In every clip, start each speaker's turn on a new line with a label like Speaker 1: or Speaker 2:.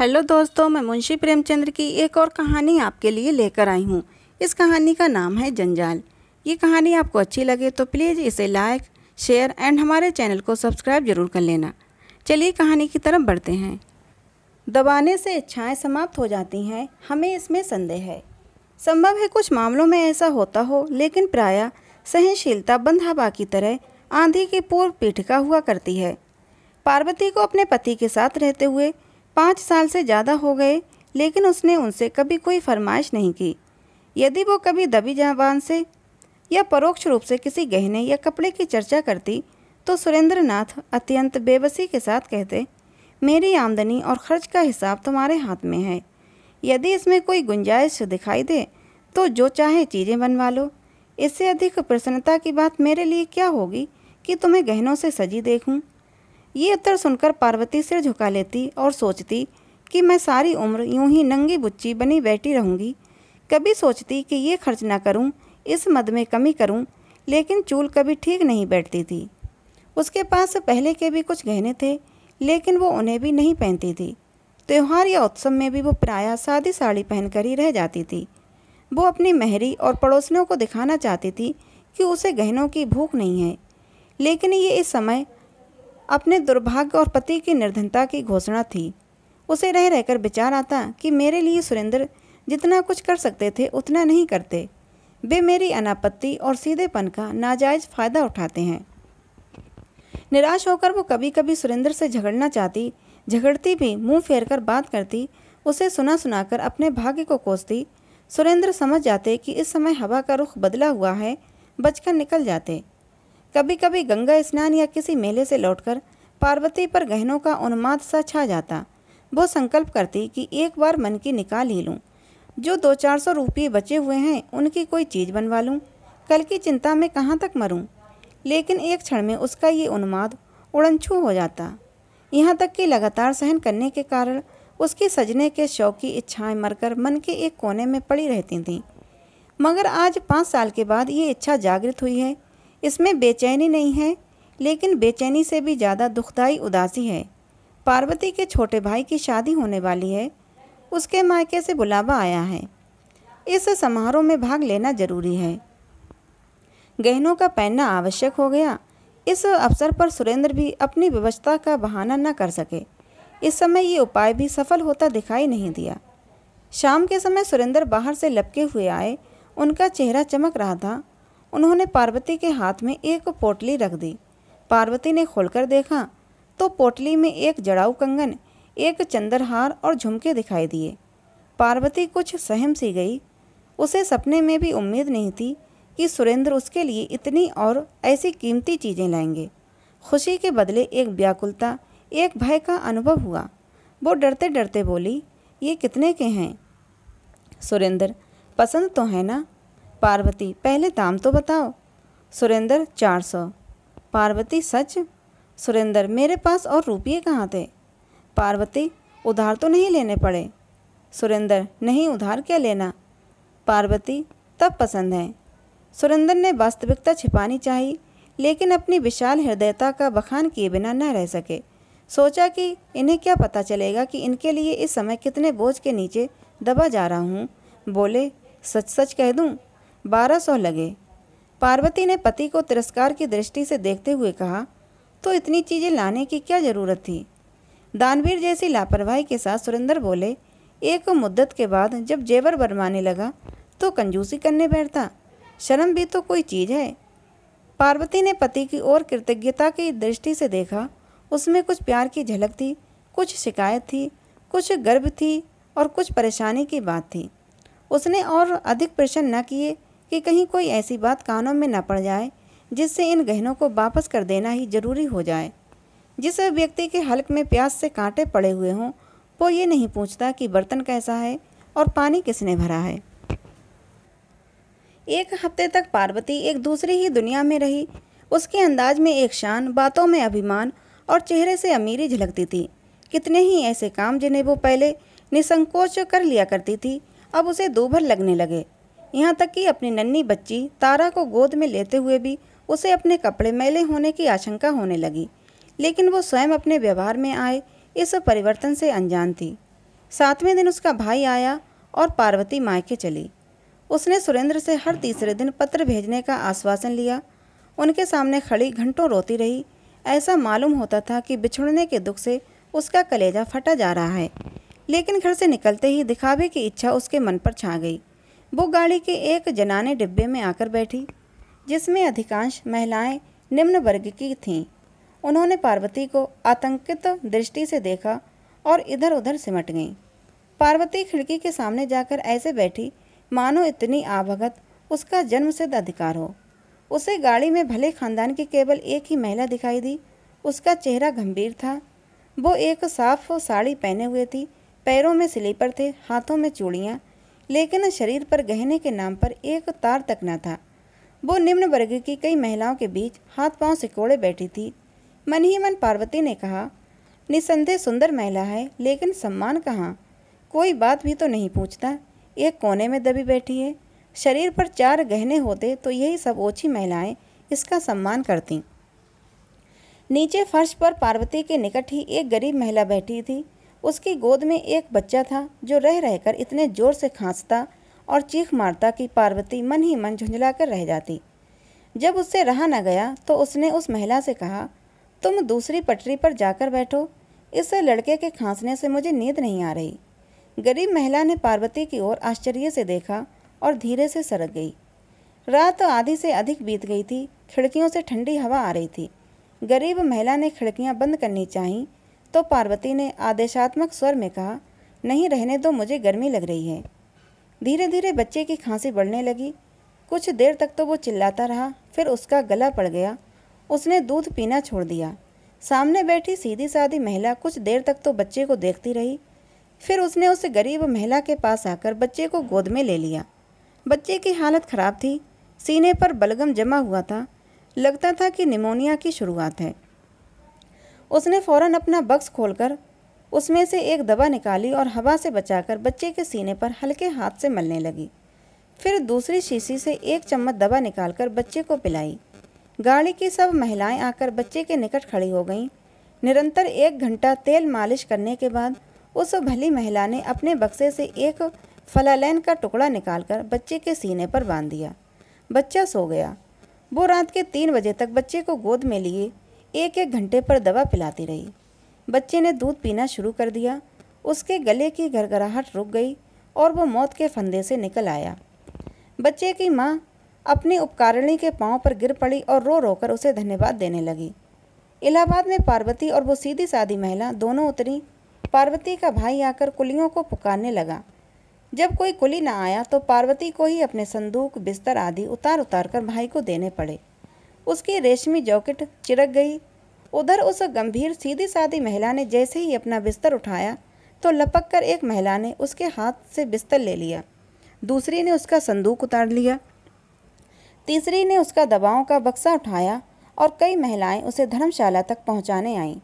Speaker 1: Hello दोस्तों मैं मुंशी प्रेमचंद्र की एक और कहानी आपके लिए लेकर आई हूँ इस कहानी का नाम है जंजाल ये कहानी आपको अच्छी लगे तो प्लीज़ इसे लाइक शेयर एंड हमारे चैनल को सब्सक्राइब जरूर कर लेना चलिए कहानी की तरफ बढ़ते हैं दबाने से इच्छाएं समाप्त हो जाती हैं हमें इसमें संदेह है संभव है कुछ मामलों में ऐसा होता हो लेकिन प्राय सहनशीलता बंद हवा की तरह आंधी की पूर्व पीठिका हुआ करती है पार्वती को अपने पति के साथ रहते हुए पाँच साल से ज़्यादा हो गए लेकिन उसने उनसे कभी कोई फरमाइश नहीं की यदि वो कभी दबी जबान से या परोक्ष रूप से किसी गहने या कपड़े की चर्चा करती तो सुरेंद्रनाथ अत्यंत बेबसी के साथ कहते मेरी आमदनी और खर्च का हिसाब तुम्हारे हाथ में है यदि इसमें कोई गुंजाइश दिखाई दे तो जो चाहे चीज़ें बनवा लो इससे अधिक प्रसन्नता की बात मेरे लिए क्या होगी कि तुम्हें गहनों से सजी देखूं ये उत्तर सुनकर पार्वती सिर झुका लेती और सोचती कि मैं सारी उम्र यूं ही नंगी बुच्ची बनी बैठी रहूंगी कभी सोचती कि ये खर्च ना करूं, इस मद में कमी करूं, लेकिन चूल कभी ठीक नहीं बैठती थी उसके पास पहले के भी कुछ गहने थे लेकिन वो उन्हें भी नहीं पहनती थी त्यौहार या उत्सव में भी वो प्रायः सादी साड़ी पहनकर ही रह जाती थी वो अपनी महरी और पड़ोसियों को दिखाना चाहती थी कि उसे गहनों की भूख नहीं है लेकिन ये इस समय अपने दुर्भाग्य और पति की निर्धनता की घोषणा थी उसे रह रहकर विचार आता कि मेरे लिए सुरेंद्र जितना कुछ कर सकते थे उतना नहीं करते वे मेरी अनापत्ति और सीधेपन का नाजायज फायदा उठाते हैं निराश होकर वो कभी कभी सुरेंद्र से झगड़ना चाहती झगड़ती भी मुंह फेर कर बात करती उसे सुना सुनाकर अपने भाग्य को कोसती सुरेंद्र समझ जाते कि इस समय हवा का रुख बदला हुआ है बचकर निकल जाते कभी कभी गंगा स्नान या किसी मेले से लौटकर पार्वती पर गहनों का उन्माद सा छा जाता वो संकल्प करती कि एक बार मन की निकाल ही लूँ जो दो चार सौ रुपये बचे हुए हैं उनकी कोई चीज़ बनवा लूँ कल की चिंता में कहाँ तक मरूँ लेकिन एक क्षण में उसका ये उन्माद उड़नछू हो जाता यहाँ तक कि लगातार सहन करने के कारण उसकी सजने के शौक की इच्छाएं मरकर मन के एक कोने में पड़ी रहती थीं मगर आज पाँच साल के बाद ये इच्छा जागृत हुई है इसमें बेचैनी नहीं है लेकिन बेचैनी से भी ज़्यादा दुखदाई उदासी है पार्वती के छोटे भाई की शादी होने वाली है उसके मायके से बुलावा आया है इस समारोह में भाग लेना जरूरी है गहनों का पहनना आवश्यक हो गया इस अवसर पर सुरेंद्र भी अपनी व्यवस्था का बहाना न कर सके इस समय ये उपाय भी सफल होता दिखाई नहीं दिया शाम के समय सुरेंद्र बाहर से लपके हुए आए उनका चेहरा चमक रहा था उन्होंने पार्वती के हाथ में एक पोटली रख दी पार्वती ने खोलकर देखा तो पोटली में एक जड़ाऊ कंगन एक चंद्रहार और झुमके दिखाई दिए पार्वती कुछ सहम सी गई उसे सपने में भी उम्मीद नहीं थी कि सुरेंद्र उसके लिए इतनी और ऐसी कीमती चीज़ें लाएंगे खुशी के बदले एक व्याकुलता एक भय का अनुभव हुआ वो डरते डरते बोली ये कितने के हैं सुरेंद्र पसंद तो है ना पार्वती पहले दाम तो बताओ सुरेंद्र चार सौ पार्वती सच सुरेंद्र मेरे पास और रुपये कहाँ थे पार्वती उधार तो नहीं लेने पड़े सुरेंद्र नहीं उधार क्या लेना पार्वती तब पसंद है सुरेंद्र ने वास्तविकता छिपानी चाहिए लेकिन अपनी विशाल हृदयता का बखान किए बिना न रह सके सोचा कि इन्हें क्या पता चलेगा कि इनके लिए इस समय कितने बोझ के नीचे दबा जा रहा हूँ बोले सच सच कह दूँ बारह सौ लगे पार्वती ने पति को तिरस्कार की दृष्टि से देखते हुए कहा तो इतनी चीज़ें लाने की क्या ज़रूरत थी दानवीर जैसी लापरवाही के साथ सुरेंद्र बोले एक मुद्दत के बाद जब जेवर बरमाने लगा तो कंजूसी करने बैठता शर्म भी तो कोई चीज़ है पार्वती ने पति की ओर कृतज्ञता की दृष्टि से देखा उसमें कुछ प्यार की झलक थी कुछ शिकायत थी कुछ गर्व थी और कुछ परेशानी की बात थी उसने और अधिक प्रश्न न किए कि कहीं कोई ऐसी बात कानों में न पड़ जाए जिससे इन गहनों को वापस कर देना ही जरूरी हो जाए जिस व्यक्ति के हल्क में प्यास से कांटे पड़े हुए हों वो ये नहीं पूछता कि बर्तन कैसा है और पानी किसने भरा है एक हफ्ते तक पार्वती एक दूसरी ही दुनिया में रही उसके अंदाज में एक शान बातों में अभिमान और चेहरे से अमीरी झलकती थी कितने ही ऐसे काम जिन्हें वो पहले निसंकोच कर लिया करती थी अब उसे दूभर लगने लगे यहाँ तक कि अपनी नन्ही बच्ची तारा को गोद में लेते हुए भी उसे अपने कपड़े मैले होने की आशंका होने लगी लेकिन वो स्वयं अपने व्यवहार में आए इस परिवर्तन से अनजान थी सातवें दिन उसका भाई आया और पार्वती मायके चली उसने सुरेंद्र से हर तीसरे दिन पत्र भेजने का आश्वासन लिया उनके सामने खड़ी घंटों रोती रही ऐसा मालूम होता था कि बिछुड़ने के दुख से उसका कलेजा फटा जा रहा है लेकिन घर से निकलते ही दिखावे की इच्छा उसके मन पर छा गई वो गाड़ी के एक जनाने डिब्बे में आकर बैठी जिसमें अधिकांश महिलाएं निम्न वर्ग की थीं उन्होंने पार्वती को आतंकित दृष्टि से देखा और इधर उधर सिमट गईं पार्वती खिड़की के सामने जाकर ऐसे बैठी मानो इतनी आभगत उसका सिद्ध अधिकार हो उसे गाड़ी में भले खानदान की केवल एक ही महिला दिखाई दी उसका चेहरा गंभीर था वो एक साफ साड़ी पहने हुए थी पैरों में स्लीपर थे हाथों में चूड़ियाँ लेकिन शरीर पर गहने के नाम पर एक तार तक न था वो निम्न वर्ग की कई महिलाओं के बीच हाथ पांव कोड़े बैठी थी मन ही मन पार्वती ने कहा निसंदेह सुंदर महिला है लेकिन सम्मान कहाँ कोई बात भी तो नहीं पूछता एक कोने में दबी बैठी है शरीर पर चार गहने होते तो यही सब ओछी महिलाएं इसका सम्मान करती नीचे फर्श पर पार्वती के निकट ही एक गरीब महिला बैठी थी उसकी गोद में एक बच्चा था जो रह रहकर इतने जोर से खांसता और चीख मारता कि पार्वती मन ही मन झुंझला कर रह जाती जब उससे रहा न गया तो उसने उस महिला से कहा तुम दूसरी पटरी पर जाकर बैठो इस लड़के के खांसने से मुझे नींद नहीं आ रही गरीब महिला ने पार्वती की ओर आश्चर्य से देखा और धीरे से सरक गई रात आधी से अधिक बीत गई थी खिड़कियों से ठंडी हवा आ रही थी गरीब महिला ने खिड़कियां बंद करनी चाहीं तो पार्वती ने आदेशात्मक स्वर में कहा नहीं रहने दो मुझे गर्मी लग रही है धीरे धीरे बच्चे की खांसी बढ़ने लगी कुछ देर तक तो वो चिल्लाता रहा फिर उसका गला पड़ गया उसने दूध पीना छोड़ दिया सामने बैठी सीधी सादी महिला कुछ देर तक तो बच्चे को देखती रही फिर उसने उस गरीब महिला के पास आकर बच्चे को गोद में ले लिया बच्चे की हालत खराब थी सीने पर बलगम जमा हुआ था लगता था कि निमोनिया की शुरुआत है उसने फौरन अपना बक्स खोलकर उसमें से एक दवा निकाली और हवा से बचाकर बच्चे के सीने पर हल्के हाथ से मलने लगी फिर दूसरी शीशी से एक चम्मच दवा निकालकर बच्चे को पिलाई गाड़ी की सब महिलाएं आकर बच्चे के निकट खड़ी हो गईं निरंतर एक घंटा तेल मालिश करने के बाद उस भली महिला ने अपने बक्से से एक फलालैन का टुकड़ा निकालकर बच्चे के सीने पर बांध दिया बच्चा सो गया वो रात के तीन बजे तक बच्चे को गोद में लिए एक एक घंटे पर दवा पिलाती रही बच्चे ने दूध पीना शुरू कर दिया उसके गले की घरघराहट रुक गई और वो मौत के फंदे से निकल आया बच्चे की माँ अपनी उपकारिणी के पाँव पर गिर पड़ी और रो रो कर उसे धन्यवाद देने लगी इलाहाबाद में पार्वती और वो सीधी सादी महिला दोनों उतरी पार्वती का भाई आकर कुलियों को पुकारने लगा जब कोई कुली ना आया तो पार्वती को ही अपने संदूक बिस्तर आदि उतार उतार कर भाई को देने पड़े उसकी रेशमी जॉकेट चिरक गई उधर उस गंभीर सीधी सादी महिला ने जैसे ही अपना बिस्तर उठाया तो लपक कर एक महिला ने उसके हाथ से बिस्तर ले लिया दूसरी ने उसका संदूक उतार लिया तीसरी ने उसका दवाओं का बक्सा उठाया और कई महिलाएं उसे धर्मशाला तक पहुंचाने आईं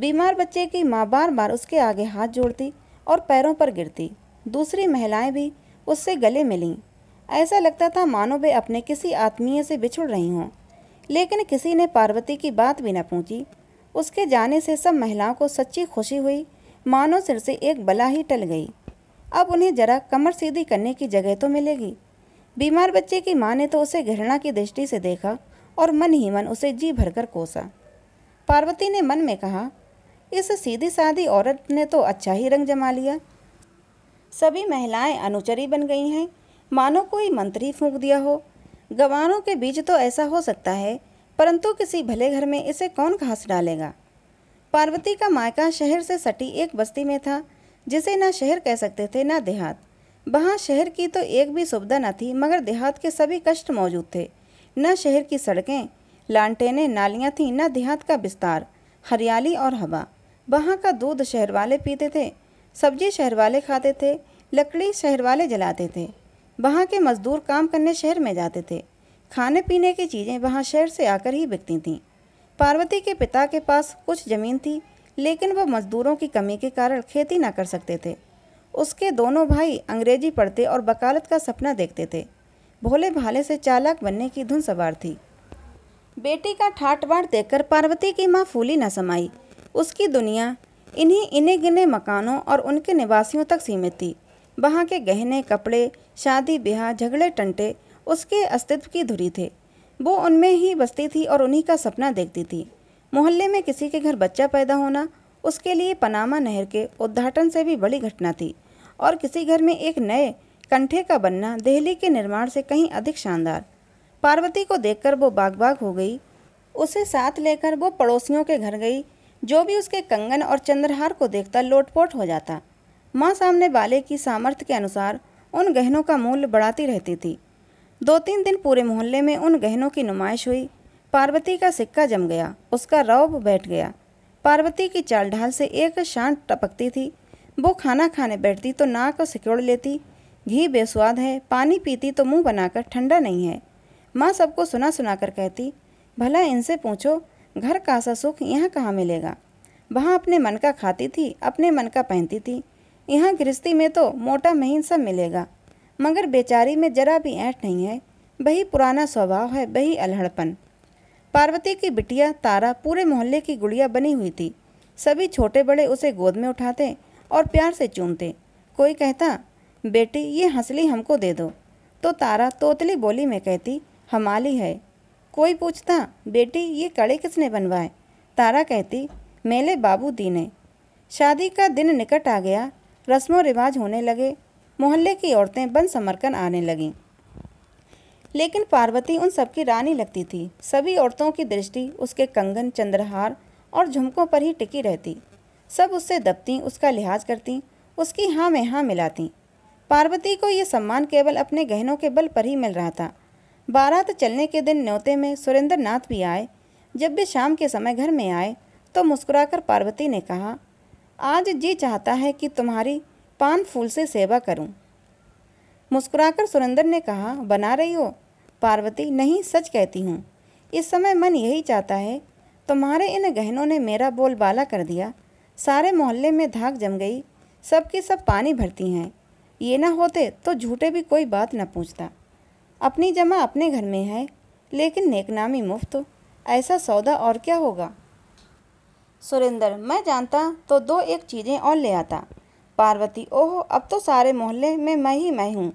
Speaker 1: बीमार बच्चे की माँ बार बार उसके आगे हाथ जोड़ती और पैरों पर गिरती दूसरी महिलाएं भी उससे गले मिलीं ऐसा लगता था मानो वे अपने किसी आत्मीय से बिछुड़ रही हों लेकिन किसी ने पार्वती की बात भी न पूछी उसके जाने से सब महिलाओं को सच्ची खुशी हुई मानो सिर से एक बला ही टल गई अब उन्हें जरा कमर सीधी करने की जगह तो मिलेगी बीमार बच्चे की माँ ने तो उसे घृणा की दृष्टि से देखा और मन ही मन उसे जी भरकर कोसा पार्वती ने मन में कहा इस सीधी सादी औरत ने तो अच्छा ही रंग जमा लिया सभी महिलाएं अनुचरी बन गई हैं मानो कोई मंत्री फूंक दिया हो गवारों के बीच तो ऐसा हो सकता है परंतु किसी भले घर में इसे कौन घास डालेगा पार्वती का मायका शहर से सटी एक बस्ती में था जिसे ना शहर कह सकते थे ना देहात वहाँ शहर की तो एक भी सुविधा न थी मगर देहात के सभी कष्ट मौजूद थे न शहर की सड़कें लांटेने नालियाँ थीं न देहात का विस्तार हरियाली और हवा वहाँ का दूध शहर वाले पीते थे सब्जी शहर वाले खाते थे लकड़ी शहर वाले जलाते थे वहाँ के मज़दूर काम करने शहर में जाते थे खाने पीने की चीज़ें वहाँ शहर से आकर ही बिकती थीं पार्वती के पिता के पास कुछ ज़मीन थी लेकिन वह मज़दूरों की कमी के कारण खेती ना कर सकते थे उसके दोनों भाई अंग्रेजी पढ़ते और वकालत का सपना देखते थे भोले भाले से चालाक बनने की धुन सवार थी बेटी का ठाट बाट देखकर पार्वती की माँ फूली न समाई उसकी दुनिया इन्हीं इन्हें गिने मकानों और उनके निवासियों तक सीमित थी वहाँ के गहने कपड़े शादी ब्याह झगड़े टंटे उसके अस्तित्व की धुरी थे वो उनमें ही बसती थी और उन्हीं का सपना देखती थी मोहल्ले में किसी के घर बच्चा पैदा होना उसके लिए पनामा नहर के उद्घाटन से भी बड़ी घटना थी और किसी घर में एक नए कंठे का बनना दहली के निर्माण से कहीं अधिक शानदार पार्वती को देखकर वो बाग बाग हो गई उसे साथ लेकर वो पड़ोसियों के घर गई जो भी उसके कंगन और चंद्रहार को देखता लोटपोट हो जाता माँ सामने वाले की सामर्थ्य के अनुसार उन गहनों का मूल्य बढ़ाती रहती थी दो तीन दिन पूरे मोहल्ले में उन गहनों की नुमाइश हुई पार्वती का सिक्का जम गया उसका रौब बैठ गया पार्वती की चाल ढाल से एक शांत टपकती थी वो खाना खाने बैठती तो नाक सिकोड़ लेती घी बेस्वाद है पानी पीती तो मुंह बनाकर ठंडा नहीं है माँ सबको सुना सुना कर कहती भला इनसे पूछो घर का सा सुख यहाँ कहाँ मिलेगा वहाँ अपने मन का खाती थी अपने मन का पहनती थी यहाँ गृहस्थी में तो मोटा महीन सब मिलेगा मगर बेचारी में जरा भी ऐठ नहीं है वही पुराना स्वभाव है वही अलहड़पन पार्वती की बिटिया तारा पूरे मोहल्ले की गुड़िया बनी हुई थी सभी छोटे बड़े उसे गोद में उठाते और प्यार से चूमते कोई कहता बेटी ये हंसली हमको दे दो तो तारा तोतली बोली में कहती हमाली है कोई पूछता बेटी ये कड़े किसने बनवाए तारा कहती मेले बाबू दीने शादी का दिन निकट आ गया रस्म रिवाज होने लगे मोहल्ले की औरतें बन समरकन आने लगीं लेकिन पार्वती उन सबकी रानी लगती थी सभी औरतों की दृष्टि उसके कंगन चंद्रहार और झुमकों पर ही टिकी रहती सब उससे दबती उसका लिहाज करती उसकी हाँ में हाँ मिलाती पार्वती को यह सम्मान केवल अपने गहनों के बल पर ही मिल रहा था बारात चलने के दिन न्योते में सुरेंद्र नाथ भी आए जब भी शाम के समय घर में आए तो मुस्कुराकर पार्वती ने कहा आज जी चाहता है कि तुम्हारी पान फूल से सेवा करूं। मुस्कुराकर सुरेंद्र ने कहा बना रही हो पार्वती नहीं सच कहती हूँ इस समय मन यही चाहता है तुम्हारे इन गहनों ने मेरा बोलबाला कर दिया सारे मोहल्ले में धाक जम गई सब सब पानी भरती हैं ये ना होते तो झूठे भी कोई बात न पूछता अपनी जमा अपने घर में है लेकिन नेकनामी मुफ्त ऐसा सौदा और क्या होगा सुरेंद्र मैं जानता तो दो एक चीज़ें और ले आता पार्वती ओह अब तो सारे मोहल्ले में मैं ही मैं हूँ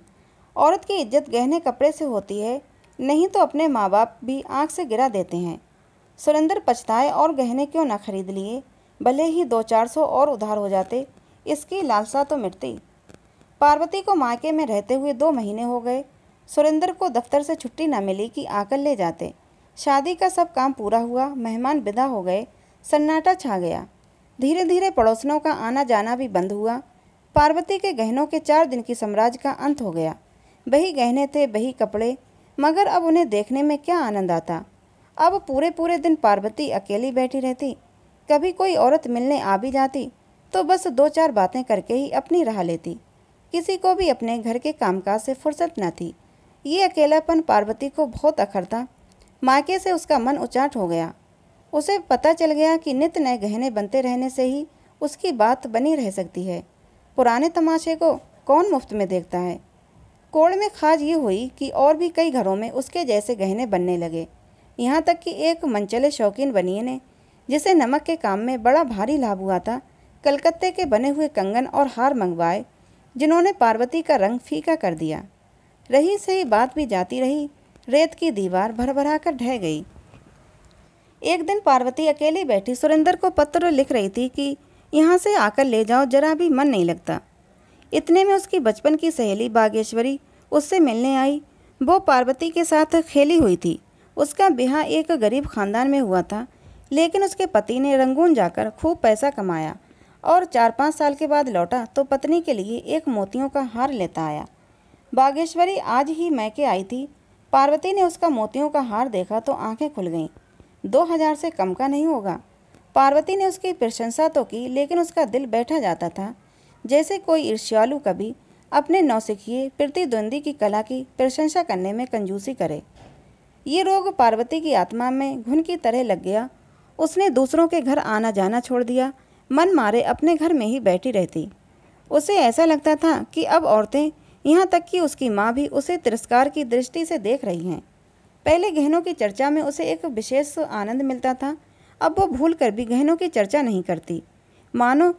Speaker 1: औरत की इज्जत गहने कपड़े से होती है नहीं तो अपने माँ बाप भी आँख से गिरा देते हैं सुरेंद्र पछताए और गहने क्यों ना खरीद लिए भले ही दो चार सौ और उधार हो जाते इसकी लालसा तो मिटती पार्वती को मायके में रहते हुए दो महीने हो गए सुरेंद्र को दफ्तर से छुट्टी न मिली कि आकर ले जाते शादी का सब काम पूरा हुआ मेहमान विदा हो गए सन्नाटा छा गया धीरे धीरे पड़ोसनों का आना जाना भी बंद हुआ पार्वती के गहनों के चार दिन की साम्राज्य का अंत हो गया वही गहने थे वही कपड़े मगर अब उन्हें देखने में क्या आनंद आता अब पूरे पूरे दिन पार्वती अकेली बैठी रहती कभी कोई औरत मिलने आ भी जाती तो बस दो चार बातें करके ही अपनी राह लेती किसी को भी अपने घर के कामकाज से फुर्सत न थी ये अकेलापन पार्वती को बहुत अखरता मायके से उसका मन उचाट हो गया उसे पता चल गया कि नित नए गहने बनते रहने से ही उसकी बात बनी रह सकती है पुराने तमाशे को कौन मुफ्त में देखता है कोड़ में खाज ये हुई कि और भी कई घरों में उसके जैसे गहने बनने लगे यहाँ तक कि एक मंचले शौकीन बनिए ने जिसे नमक के काम में बड़ा भारी लाभ हुआ था कलकत्ते के बने हुए कंगन और हार मंगवाए जिन्होंने पार्वती का रंग फीका कर दिया रही सही बात भी जाती रही रेत की दीवार भरभरा कर ढह गई एक दिन पार्वती अकेली बैठी सुरेंद्र को पत्र लिख रही थी कि यहाँ से आकर ले जाओ जरा भी मन नहीं लगता इतने में उसकी बचपन की सहेली बागेश्वरी उससे मिलने आई वो पार्वती के साथ खेली हुई थी उसका ब्याह एक गरीब खानदान में हुआ था लेकिन उसके पति ने रंगून जाकर खूब पैसा कमाया और चार पाँच साल के बाद लौटा तो पत्नी के लिए एक मोतियों का हार लेता आया बागेश्वरी आज ही मैके आई थी पार्वती ने उसका मोतियों का हार देखा तो आंखें खुल गईं दो हजार से कम का नहीं होगा पार्वती ने उसकी प्रशंसा तो की लेकिन उसका दिल बैठा जाता था जैसे कोई ईर्ष्यालु कभी अपने नौसिखिए प्रतिद्वंदी की कला की प्रशंसा करने में कंजूसी करे ये रोग पार्वती की आत्मा में घुन की तरह लग गया उसने दूसरों के घर आना जाना छोड़ दिया मन मारे अपने घर में ही बैठी रहती उसे ऐसा लगता था कि अब औरतें यहाँ तक कि उसकी माँ भी उसे तिरस्कार की दृष्टि से देख रही हैं पहले गहनों की चर्चा में उसे एक विशेष आनंद मिलता था अब वो भूल कर भी गहनों की चर्चा नहीं करती मानो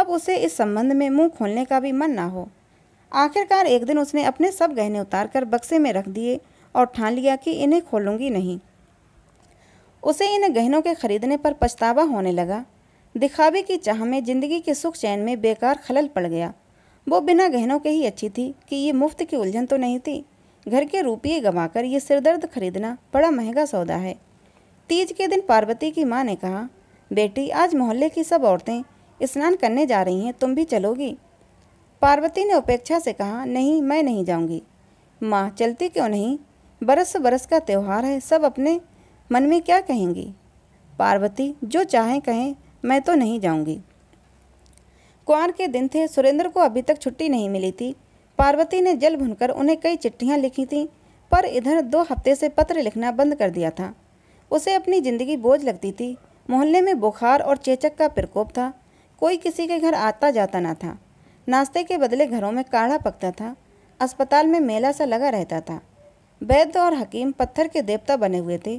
Speaker 1: अब उसे इस संबंध में मुंह खोलने का भी मन ना हो आखिरकार एक दिन उसने अपने सब गहने उतार कर बक्से में रख दिए और ठान लिया कि इन्हें खोलूंगी नहीं उसे इन गहनों के खरीदने पर पछतावा होने लगा दिखावे की चाह में जिंदगी के सुख चैन में बेकार खलल पड़ गया वो बिना गहनों के ही अच्छी थी कि ये मुफ्त की उलझन तो नहीं थी घर के रुपये गंवाकर ये सिरदर्द खरीदना बड़ा महंगा सौदा है तीज के दिन पार्वती की माँ ने कहा बेटी आज मोहल्ले की सब औरतें स्नान करने जा रही हैं तुम भी चलोगी पार्वती ने उपेक्षा से कहा नहीं मैं नहीं जाऊंगी माँ चलती क्यों नहीं बरस बरस का त्यौहार है सब अपने मन में क्या कहेंगी पार्वती जो चाहें कहें मैं तो नहीं जाऊंगी कुंवर के दिन थे सुरेंद्र को अभी तक छुट्टी नहीं मिली थी पार्वती ने जल भुनकर उन्हें कई चिट्ठियां लिखी थीं पर इधर दो हफ्ते से पत्र लिखना बंद कर दिया था उसे अपनी ज़िंदगी बोझ लगती थी मोहल्ले में बुखार और चेचक का प्रकोप था कोई किसी के घर आता जाता ना था नाश्ते के बदले घरों में काढ़ा पकता था अस्पताल में मेला सा लगा रहता था वैद्य और हकीम पत्थर के देवता बने हुए थे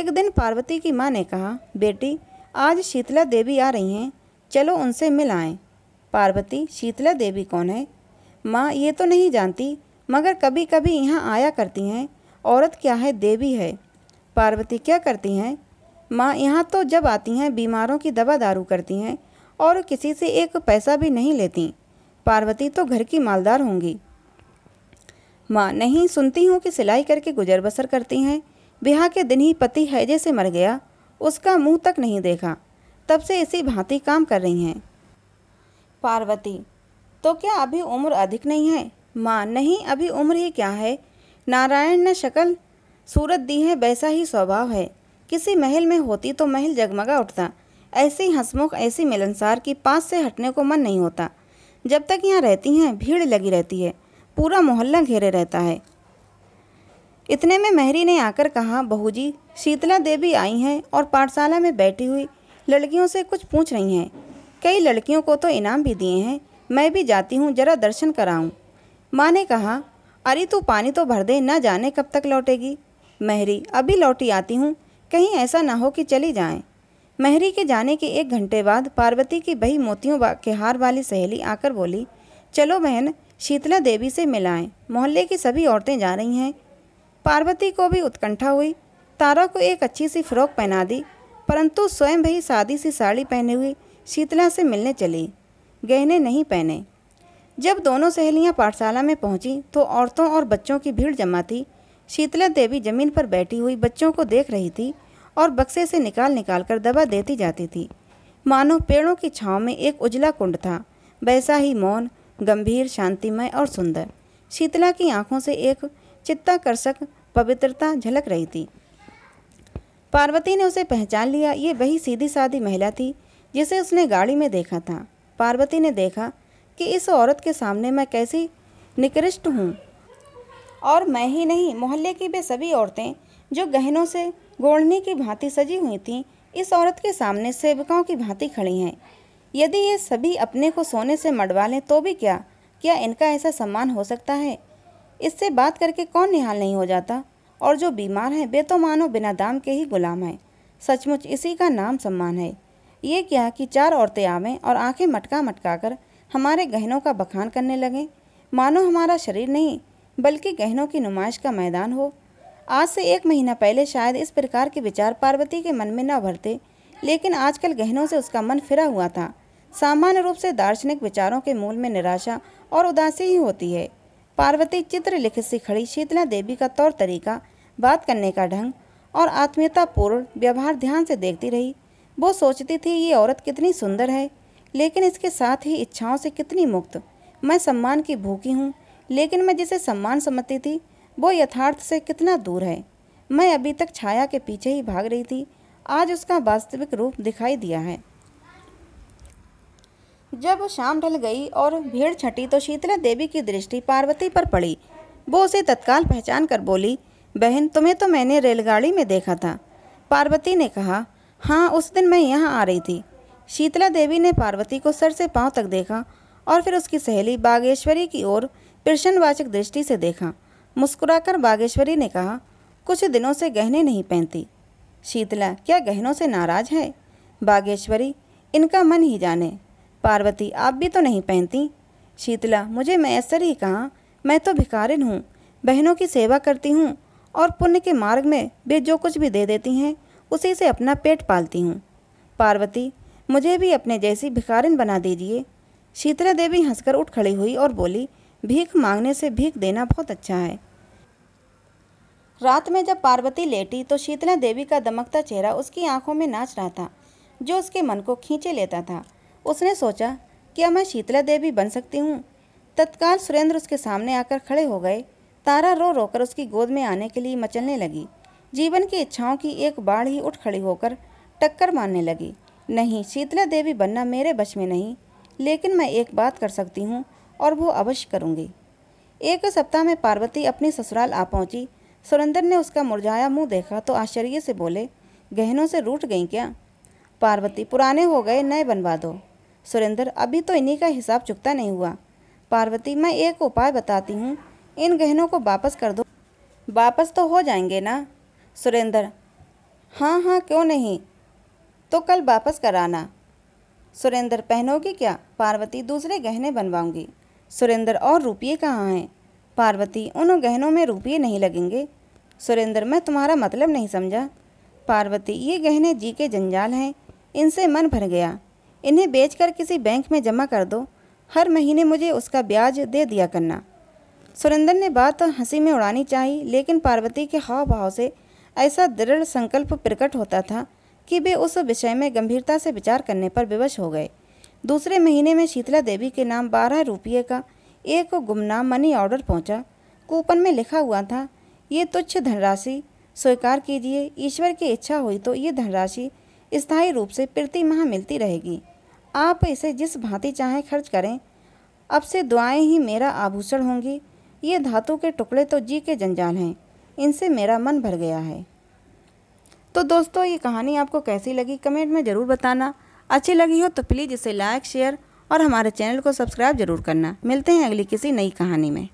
Speaker 1: एक दिन पार्वती की माँ ने कहा बेटी आज शीतला देवी आ रही हैं चलो उनसे मिल आएँ पार्वती शीतला देवी कौन है माँ ये तो नहीं जानती मगर कभी कभी यहाँ आया करती हैं औरत क्या है देवी है पार्वती क्या करती हैं माँ यहाँ तो जब आती हैं बीमारों की दवा दारू करती हैं और किसी से एक पैसा भी नहीं लेती पार्वती तो घर की मालदार होंगी माँ नहीं सुनती हूँ कि सिलाई करके गुजर बसर करती हैं ब्याह के दिन ही पति हैजे से मर गया उसका मुंह तक नहीं देखा तब से इसी भांति काम कर रही हैं पार्वती तो क्या अभी उम्र अधिक नहीं है माँ नहीं अभी उम्र ही क्या है नारायण ने शक्ल सूरत दी है वैसा ही स्वभाव है किसी महल में होती तो महल जगमगा उठता ऐसी हंसमुख ऐसी मिलनसार की पास से हटने को मन नहीं होता जब तक यहाँ रहती हैं भीड़ लगी रहती है पूरा मोहल्ला घेरे रहता है इतने में महरी ने आकर कहा बहू जी शीतला देवी आई हैं और पाठशाला में बैठी हुई लड़कियों से कुछ पूछ रही हैं कई लड़कियों को तो इनाम भी दिए हैं मैं भी जाती हूँ जरा दर्शन कराऊँ माँ ने कहा अरे तू पानी तो भर दे ना जाने कब तक लौटेगी महरी अभी लौटी आती हूँ कहीं ऐसा ना हो कि चली जाए महरी के जाने के एक घंटे बाद पार्वती की बही मोतियों के हार वाली सहेली आकर बोली चलो बहन शीतला देवी से मिलाएं मोहल्ले की सभी औरतें जा रही हैं पार्वती को भी उत्कंठा हुई तारा को एक अच्छी सी फ्रॉक पहना दी परंतु स्वयं भी सादी सी साड़ी पहने हुई शीतला से मिलने चली गहने नहीं पहने जब दोनों सहेलियां पाठशाला में पहुंची तो औरतों और बच्चों की भीड़ जमा थी शीतला देवी जमीन पर बैठी हुई बच्चों को देख रही थी और बक्से से निकाल निकाल कर दबा देती जाती थी मानो पेड़ों की छाँव में एक उजला कुंड था वैसा ही मौन गंभीर शांतिमय और सुंदर शीतला की आंखों से एक चित्ताकर्षक पवित्रता झलक रही थी पार्वती ने उसे पहचान लिया ये वही सीधी सादी महिला थी जिसे उसने गाड़ी में देखा था पार्वती ने देखा कि इस औरत के सामने मैं कैसी निकृष्ट हूँ और मैं ही नहीं मोहल्ले की वे सभी औरतें जो गहनों से गोढ़ने की भांति सजी हुई थीं इस औरत के सामने सेवकाओं की भांति खड़ी हैं यदि ये सभी अपने को सोने से मडवा लें तो भी क्या क्या इनका ऐसा सम्मान हो सकता है इससे बात करके कौन निहाल नहीं हो जाता और जो बीमार हैं वे तो मानो बिना दाम के ही गुलाम हैं सचमुच इसी का नाम सम्मान है ये क्या कि चार औरतें आवें और आंखें मटका मटका कर हमारे गहनों का बखान करने लगें मानो हमारा शरीर नहीं बल्कि गहनों की नुमाइश का मैदान हो आज से एक महीना पहले शायद इस प्रकार के विचार पार्वती के मन में न भरते लेकिन आजकल गहनों से उसका मन फिरा हुआ था सामान्य रूप से दार्शनिक विचारों के मूल में निराशा और उदासी ही होती है पार्वती चित्र लिखित से खड़ी शीतला देवी का तौर तरीका बात करने का ढंग और आत्मीयतापूर्ण व्यवहार ध्यान से देखती रही वो सोचती थी ये औरत कितनी सुंदर है लेकिन इसके साथ ही इच्छाओं से कितनी मुक्त मैं सम्मान की भूखी हूँ लेकिन मैं जिसे सम्मान समझती थी वो यथार्थ से कितना दूर है मैं अभी तक छाया के पीछे ही भाग रही थी आज उसका वास्तविक रूप दिखाई दिया है जब शाम ढल गई और भीड़ छटी तो शीतला देवी की दृष्टि पार्वती पर पड़ी वो उसे तत्काल पहचान कर बोली बहन तुम्हें तो मैंने रेलगाड़ी में देखा था पार्वती ने कहा हाँ उस दिन मैं यहाँ आ रही थी शीतला देवी ने पार्वती को सर से पांव तक देखा और फिर उसकी सहेली बागेश्वरी की ओर प्रश्नवाचक दृष्टि से देखा मुस्कुराकर बागेश्वरी ने कहा कुछ दिनों से गहने नहीं पहनती शीतला क्या गहनों से नाराज है बागेश्वरी इनका मन ही जाने पार्वती आप भी तो नहीं पहनती शीतला मुझे मैसर ही कहा मैं तो भिकारिन हूँ बहनों की सेवा करती हूँ और पुण्य के मार्ग में वे जो कुछ भी दे देती हैं उसी से अपना पेट पालती हूँ पार्वती मुझे भी अपने जैसी भिखारिन बना दीजिए शीतला देवी हंसकर उठ खड़ी हुई और बोली भीख मांगने से भीख देना बहुत अच्छा है रात में जब पार्वती लेटी तो शीतला देवी का दमकता चेहरा उसकी आंखों में नाच रहा था जो उसके मन को खींचे लेता था उसने सोचा क्या मैं शीतला देवी बन सकती हूँ तत्काल सुरेंद्र उसके सामने आकर खड़े हो गए तारा रो रोकर उसकी गोद में आने के लिए मचलने लगी जीवन की इच्छाओं की एक बाढ़ ही उठ खड़ी होकर टक्कर मारने लगी नहीं शीतला देवी बनना मेरे बच में नहीं लेकिन मैं एक बात कर सकती हूँ और वो अवश्य करूँगी एक सप्ताह में पार्वती अपनी ससुराल आ पहुँची सुरेंद्र ने उसका मुरझाया मुंह देखा तो आश्चर्य से बोले गहनों से रूठ गई क्या पार्वती पुराने हो गए नए बनवा दो सुरेंद्र अभी तो इन्हीं का हिसाब चुकता नहीं हुआ पार्वती मैं एक उपाय बताती हूँ इन गहनों को वापस कर दो वापस तो हो जाएंगे ना सुरेंद्र हाँ हाँ क्यों नहीं तो कल वापस कराना सुरेंद्र पहनोगी क्या पार्वती दूसरे गहने बनवाऊंगी सुरेंद्र और रुपये कहाँ हैं पार्वती उन गहनों में रुपये नहीं लगेंगे सुरेंद्र मैं तुम्हारा मतलब नहीं समझा पार्वती ये गहने जी के जंजाल हैं इनसे मन भर गया इन्हें बेचकर किसी बैंक में जमा कर दो हर महीने मुझे उसका ब्याज दे दिया करना सुरेंद्र ने बात हंसी में उड़ानी चाही लेकिन पार्वती के हाव भाव से ऐसा दृढ़ संकल्प प्रकट होता था कि वे उस विषय में गंभीरता से विचार करने पर विवश हो गए दूसरे महीने में शीतला देवी के नाम बारह रुपये का एक गुमनाम मनी ऑर्डर पहुंचा। कूपन में लिखा हुआ था ये तुच्छ धनराशि स्वीकार कीजिए ईश्वर की इच्छा हुई तो ये धनराशि स्थायी रूप से प्रति माह मिलती रहेगी आप इसे जिस भांति चाहें खर्च करें अब से दुआएं ही मेरा आभूषण होंगी ये धातु के टुकड़े तो जी के जंजाल हैं इनसे मेरा मन भर गया है तो दोस्तों ये कहानी आपको कैसी लगी कमेंट में ज़रूर बताना अच्छी लगी हो तो प्लीज़ इसे लाइक शेयर और हमारे चैनल को सब्सक्राइब जरूर करना मिलते हैं अगली किसी नई कहानी में